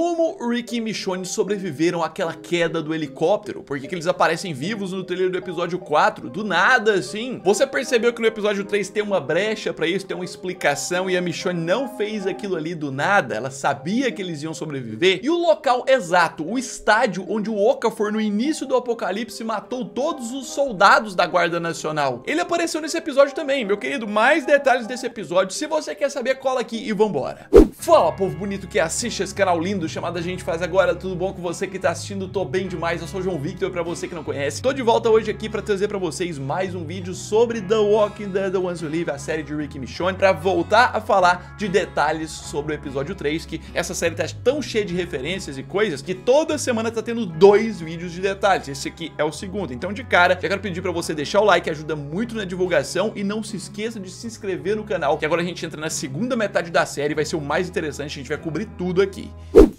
como Rick e Michonne sobreviveram àquela queda do helicóptero, Por que eles aparecem vivos no trailer do episódio 4, do nada assim. Você percebeu que no episódio 3 tem uma brecha para isso, tem uma explicação e a Michonne não fez aquilo ali do nada, ela sabia que eles iam sobreviver. E o local exato, o estádio onde o Okafor no início do apocalipse matou todos os soldados da Guarda Nacional. Ele apareceu nesse episódio também, meu querido, mais detalhes desse episódio, se você quer saber, cola aqui e vambora. Fala povo bonito que assiste esse canal lindo chamada A Gente Faz Agora. Tudo bom com você que tá assistindo? Tô bem demais. Eu sou o João Victor, pra você que não conhece. Tô de volta hoje aqui pra trazer pra vocês mais um vídeo sobre The Walking Dead, The Ones Who Live, a série de Rick Michonne, pra voltar a falar de detalhes sobre o episódio 3, que essa série tá tão cheia de referências e coisas que toda semana tá tendo dois vídeos de detalhes. Esse aqui é o segundo. Então, de cara, já quero pedir pra você deixar o like, ajuda muito na divulgação e não se esqueça de se inscrever no canal, que agora a gente entra na segunda metade da série, vai ser o mais interessante, a gente vai cobrir tudo aqui.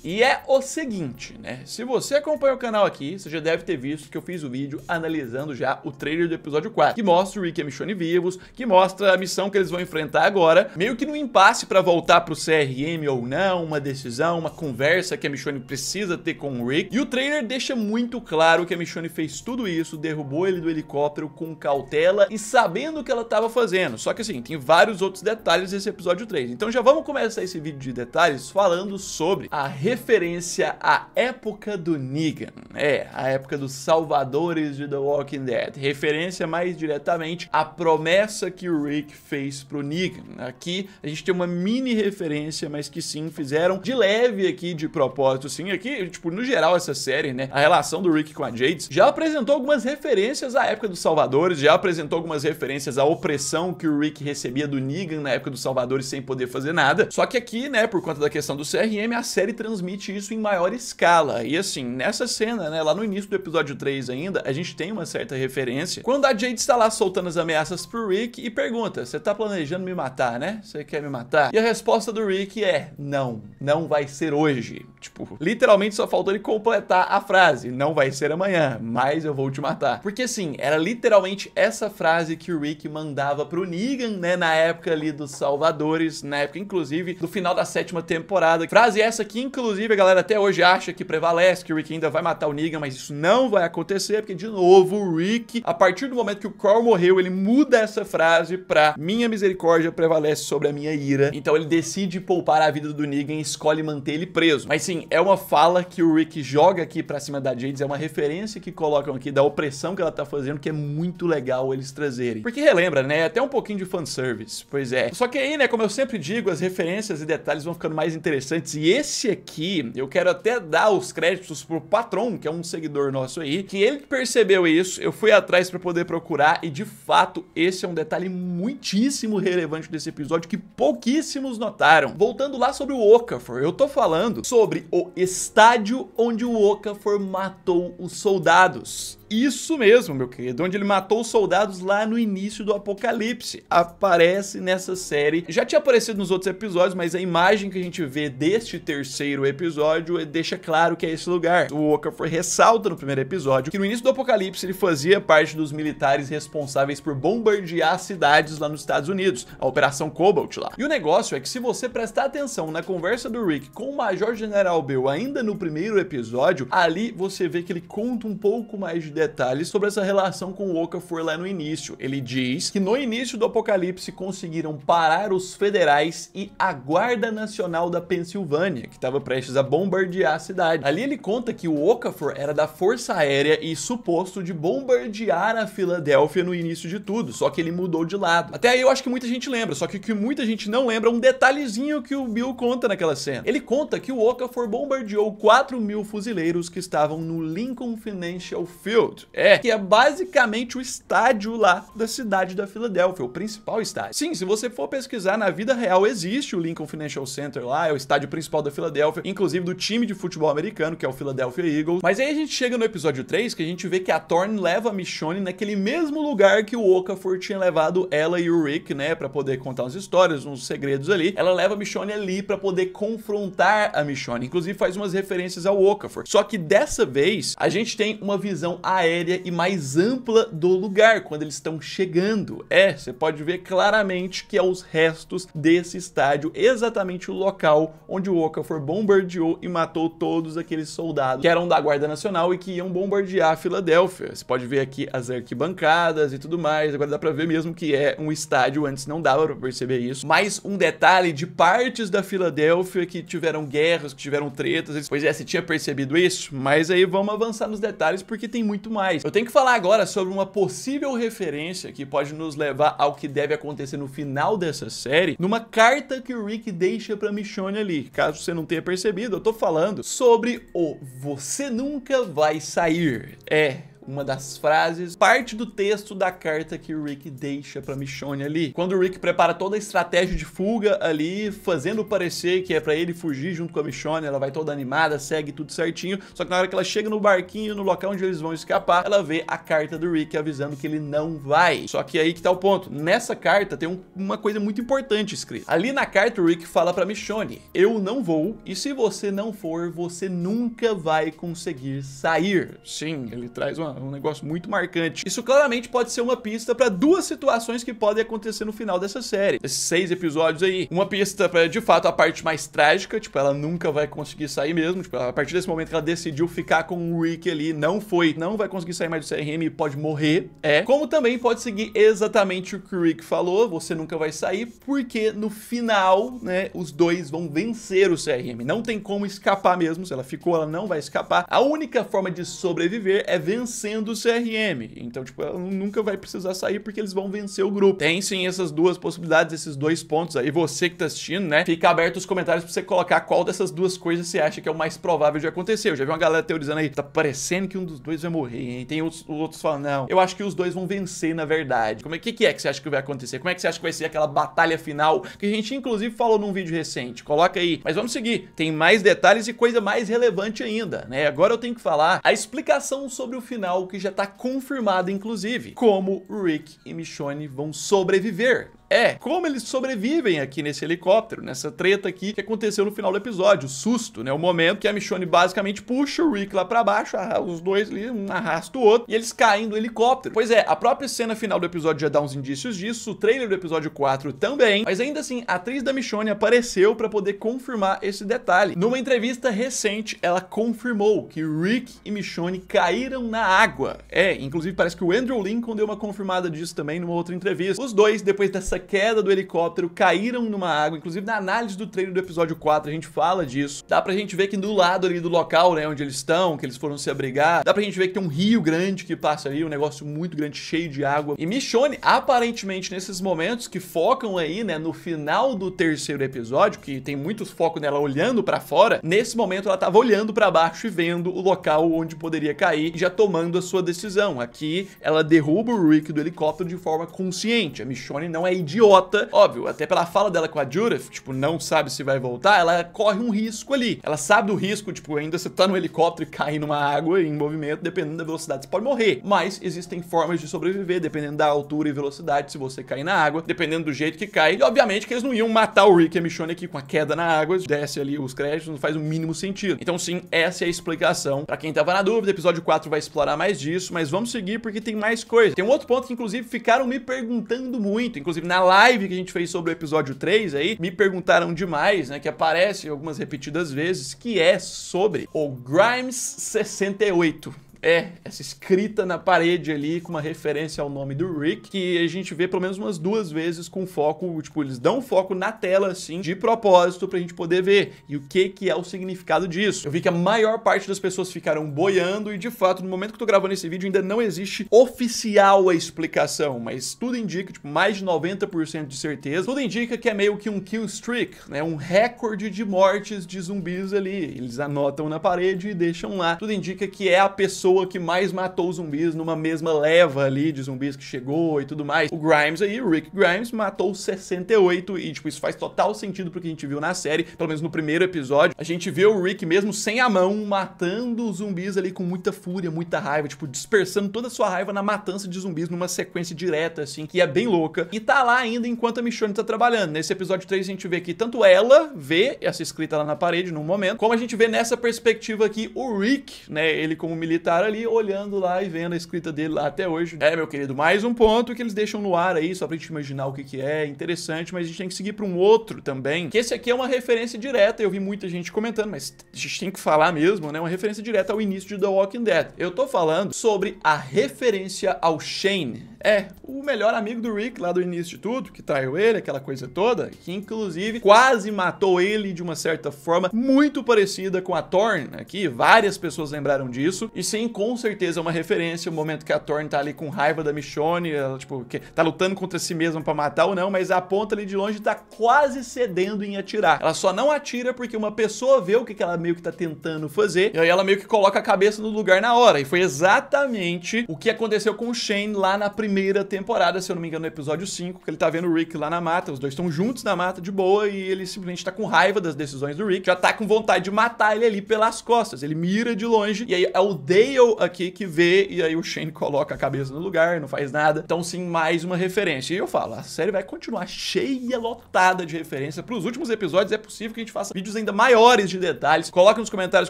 E é o seguinte, né? Se você acompanha o canal aqui, você já deve ter visto que eu fiz o vídeo analisando já o trailer do episódio 4, que mostra o Rick e a Michonne vivos, que mostra a missão que eles vão enfrentar agora, meio que no impasse para voltar pro CRM ou não, uma decisão, uma conversa que a Michonne precisa ter com o Rick. E o trailer deixa muito claro que a Michonne fez tudo isso, derrubou ele do helicóptero com cautela e sabendo o que ela estava fazendo. Só que assim, tem vários outros detalhes desse episódio 3. Então já vamos começar esse vídeo de detalhes falando sobre a referência à época do Negan, é, a época dos salvadores de The Walking Dead, referência mais diretamente à promessa que o Rick fez pro Negan. Aqui a gente tem uma mini referência, mas que sim fizeram de leve aqui, de propósito, sim. Aqui, tipo, no geral, essa série, né, a relação do Rick com a Jades já apresentou algumas referências à época dos salvadores, já apresentou algumas referências à opressão que o Rick recebia do Negan na época dos salvadores sem poder fazer nada. Só que aqui, né, por conta da questão do CRM, a série transmite transmite isso em maior escala. E assim, nessa cena, né, lá no início do episódio 3 ainda, a gente tem uma certa referência, quando a Jade está lá soltando as ameaças pro Rick e pergunta, você tá planejando me matar, né? Você quer me matar? E a resposta do Rick é, não, não vai ser hoje. Tipo, literalmente só faltou ele completar a frase, não vai ser amanhã, mas eu vou te matar. Porque assim, era literalmente essa frase que o Rick mandava pro Negan, né, na época ali dos Salvadores, na época inclusive do final da sétima temporada. Frase essa que inclusive Inclusive, a galera até hoje acha que prevalece, que o Rick ainda vai matar o Negan, mas isso não vai acontecer, porque, de novo, o Rick, a partir do momento que o Carl morreu, ele muda essa frase pra minha misericórdia prevalece sobre a minha ira. Então ele decide poupar a vida do Negan e escolhe manter ele preso. Mas sim, é uma fala que o Rick joga aqui pra cima da Jades, é uma referência que colocam aqui da opressão que ela tá fazendo, que é muito legal eles trazerem. Porque relembra, né? Até um pouquinho de fanservice, pois é. Só que aí, né, como eu sempre digo, as referências e detalhes vão ficando mais interessantes, e esse aqui aqui, eu quero até dar os créditos pro Patron, que é um seguidor nosso aí, que ele percebeu isso, eu fui atrás para poder procurar e de fato esse é um detalhe muitíssimo relevante desse episódio que pouquíssimos notaram. Voltando lá sobre o Okafor, eu tô falando sobre o estádio onde o Okafor matou os soldados. Isso mesmo, meu querido, onde ele matou os soldados lá no início do Apocalipse. Aparece nessa série. Já tinha aparecido nos outros episódios, mas a imagem que a gente vê deste terceiro episódio eh, deixa claro que é esse lugar. O Okafor ressalta no primeiro episódio que no início do Apocalipse ele fazia parte dos militares responsáveis por bombardear cidades lá nos Estados Unidos, a Operação Cobalt lá. E o negócio é que se você prestar atenção na conversa do Rick com o Major General Bill ainda no primeiro episódio, ali você vê que ele conta um pouco mais de detalhes sobre essa relação com o Okafor lá no início. Ele diz que no início do apocalipse conseguiram parar os federais e a Guarda Nacional da Pensilvânia, que estava prestes a bombardear a cidade. Ali ele conta que o Okafor era da Força Aérea e suposto de bombardear a Filadélfia no início de tudo, só que ele mudou de lado. Até aí eu acho que muita gente lembra, só que o que muita gente não lembra é um detalhezinho que o Bill conta naquela cena. Ele conta que o Okafor bombardeou 4 mil fuzileiros que estavam no Lincoln Financial Field, Field. É, que é basicamente o estádio lá da cidade da Filadélfia, o principal estádio. Sim, se você for pesquisar, na vida real existe o Lincoln Financial Center lá, é o estádio principal da Filadélfia, inclusive do time de futebol americano, que é o Philadelphia Eagles. Mas aí a gente chega no episódio 3, que a gente vê que a Thorne leva a Michonne naquele mesmo lugar que o Okafor tinha levado ela e o Rick, né, para poder contar umas histórias, uns segredos ali. Ela leva a Michonne ali para poder confrontar a Michonne, inclusive faz umas referências ao Okafor. Só que dessa vez, a gente tem uma visão aérea e mais ampla do lugar quando eles estão chegando. É, você pode ver claramente que é os restos desse estádio, exatamente o local onde o Okafor bombardeou e matou todos aqueles soldados que eram da Guarda Nacional e que iam bombardear a Filadélfia. Você pode ver aqui as arquibancadas e tudo mais, agora dá pra ver mesmo que é um estádio, antes não dava pra perceber isso. Mais um detalhe de partes da Filadélfia que tiveram guerras, que tiveram tretas, pois é, você tinha percebido isso? Mas aí vamos avançar nos detalhes porque tem muito muito mais. Eu tenho que falar agora sobre uma possível referência que pode nos levar ao que deve acontecer no final dessa série, numa carta que o Rick deixa para Michonne ali. Caso você não tenha percebido, eu tô falando sobre o Você Nunca Vai Sair. É, uma das frases, parte do texto da carta que o Rick deixa para Michonne ali. Quando o Rick prepara toda a estratégia de fuga ali, fazendo parecer que é para ele fugir junto com a Michonne, ela vai toda animada, segue tudo certinho, só que na hora que ela chega no barquinho, no local onde eles vão escapar, ela vê a carta do Rick avisando que ele não vai. Só que aí que tá o ponto. Nessa carta tem um, uma coisa muito importante escrita. Ali na carta o Rick fala para Michonne: "Eu não vou e se você não for, você nunca vai conseguir sair". Sim, ele traz uma um negócio muito marcante. Isso claramente pode ser uma pista para duas situações que podem acontecer no final dessa série. Esses seis episódios aí. Uma pista para de fato a parte mais trágica, tipo, ela nunca vai conseguir sair mesmo, tipo, a partir desse momento que ela decidiu ficar com o Rick ali, não foi, não vai conseguir sair mais do CRM e pode morrer, é. Como também pode seguir exatamente o que o Rick falou, você nunca vai sair, porque no final, né, os dois vão vencer o CRM. Não tem como escapar mesmo, se ela ficou, ela não vai escapar. A única forma de sobreviver é vencer vencendo o CRM. Então, tipo, ela nunca vai precisar sair porque eles vão vencer o grupo. Tem sim essas duas possibilidades, esses dois pontos aí. Você que tá assistindo, né? Fica aberto os comentários pra você colocar qual dessas duas coisas você acha que é o mais provável de acontecer. Eu já vi uma galera teorizando aí, tá parecendo que um dos dois vai morrer, hein? Tem outros, outros falando, não, eu acho que os dois vão vencer, na verdade. Como é que, que é que você acha que vai acontecer? Como é que você acha que vai ser aquela batalha final que a gente, inclusive, falou num vídeo recente? Coloca aí. Mas vamos seguir. Tem mais detalhes e coisa mais relevante ainda, né? Agora eu tenho que falar a explicação sobre o final algo que já está confirmado, inclusive, como Rick e Michonne vão sobreviver é como eles sobrevivem aqui nesse helicóptero, nessa treta aqui que aconteceu no final do episódio, o susto, né? O momento que a Michonne basicamente puxa o Rick lá para baixo, os dois ali, um arrasta o outro, e eles caem do helicóptero. Pois é, a própria cena final do episódio já dá uns indícios disso, o trailer do episódio 4 também, mas ainda assim, a atriz da Michonne apareceu para poder confirmar esse detalhe. Numa entrevista recente, ela confirmou que Rick e Michonne caíram na água. É, inclusive parece que o Andrew Lincoln deu uma confirmada disso também numa outra entrevista. Os dois, depois dessa queda do helicóptero, caíram numa água. Inclusive, na análise do trailer do episódio 4, a gente fala disso. Dá pra gente ver que do lado ali do local, né, onde eles estão, que eles foram se abrigar, dá pra gente ver que tem um rio grande que passa ali, um negócio muito grande, cheio de água. E Michonne, aparentemente, nesses momentos que focam aí, né, no final do terceiro episódio, que tem muitos focos nela olhando para fora, nesse momento ela tava olhando para baixo e vendo o local onde poderia cair, já tomando a sua decisão. Aqui, ela derruba o Rick do helicóptero de forma consciente. A Michonne não é idiota idiota. Óbvio, até pela fala dela com a Judith, tipo, não sabe se vai voltar, ela corre um risco ali. Ela sabe do risco, tipo, ainda você tá no helicóptero e cai numa água em movimento, dependendo da velocidade, você pode morrer. Mas existem formas de sobreviver, dependendo da altura e velocidade, se você cair na água, dependendo do jeito que cai. E obviamente que eles não iam matar o Rick e a Michonne aqui com a queda na água, desce ali os créditos, não faz o mínimo sentido. Então sim, essa é a explicação. Pra quem tava na dúvida, episódio 4 vai explorar mais disso, mas vamos seguir porque tem mais coisa. Tem um outro ponto que inclusive ficaram me perguntando muito, inclusive na live que a gente fez sobre o episódio 3 aí, me perguntaram demais, né, que aparece algumas repetidas vezes, que é sobre o Grimes 68 é essa escrita na parede ali com uma referência ao nome do Rick, que a gente vê pelo menos umas duas vezes com foco, tipo, eles dão foco na tela assim, de propósito pra gente poder ver. E o que que é o significado disso? Eu vi que a maior parte das pessoas ficaram boiando e de fato, no momento que eu tô gravando esse vídeo, ainda não existe oficial a explicação, mas tudo indica, tipo, mais de 90% de certeza, tudo indica que é meio que um kill streak, né? Um recorde de mortes de zumbis ali. Eles anotam na parede e deixam lá. Tudo indica que é a pessoa toa que mais matou zumbis numa mesma leva ali de zumbis que chegou e tudo mais. O Grimes aí, o Rick Grimes, matou 68 e, tipo, isso faz total sentido pro que a gente viu na série, pelo menos no primeiro episódio. A gente vê o Rick mesmo sem a mão, matando zumbis ali com muita fúria, muita raiva, tipo, dispersando toda a sua raiva na matança de zumbis numa sequência direta, assim, que é bem louca. E tá lá ainda enquanto a Michonne tá trabalhando. Nesse episódio 3 a gente vê que tanto ela vê essa escrita lá na parede num momento, como a gente vê nessa perspectiva aqui o Rick, né, ele como militar cara ali olhando lá e vendo a escrita dele lá até hoje. É, meu querido, mais um ponto que eles deixam no ar aí, só pra gente imaginar o que, que é. Interessante, mas a gente tem que seguir pra um outro também. Que esse aqui é uma referência direta, eu vi muita gente comentando, mas a gente tem que falar mesmo, né? Uma referência direta ao início de The Walking Dead. Eu tô falando sobre a referência ao Shane. É, o melhor amigo do Rick lá do início de tudo, que traiu ele, aquela coisa toda, que inclusive quase matou ele de uma certa forma muito parecida com a Thorn aqui. Né, várias pessoas lembraram disso. E sim, com certeza é uma referência, o momento que a Thorne tá ali com raiva da Michonne, ela, tipo, que tá lutando contra si mesma para matar ou não, mas a ponta ali de longe tá quase cedendo em atirar. Ela só não atira porque uma pessoa vê o que, que ela meio que tá tentando fazer, e aí ela meio que coloca a cabeça no lugar na hora. E foi exatamente o que aconteceu com o Shane lá na primeira temporada, se eu não me engano, no episódio 5, que ele tá vendo o Rick lá na mata, os dois estão juntos na mata de boa, e ele simplesmente tá com raiva das decisões do Rick, já tá com vontade de matar ele ali pelas costas. Ele mira de longe, e aí é o Dale aqui que vê e aí o Shane coloca a cabeça no lugar, não faz nada. Então sim, mais uma referência. E eu falo, a série vai continuar cheia, lotada de referência. Para os últimos episódios é possível que a gente faça vídeos ainda maiores de detalhes. Coloca nos comentários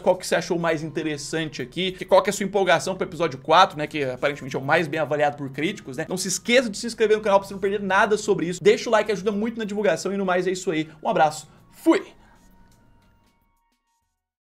qual que você achou mais interessante aqui, que qual que é a sua empolgação pro episódio 4, né, que aparentemente é o mais bem avaliado por críticos, né? Não se esqueça de se inscrever no canal para você não perder nada sobre isso. Deixa o like, ajuda muito na divulgação e no mais é isso aí. Um abraço. Fui!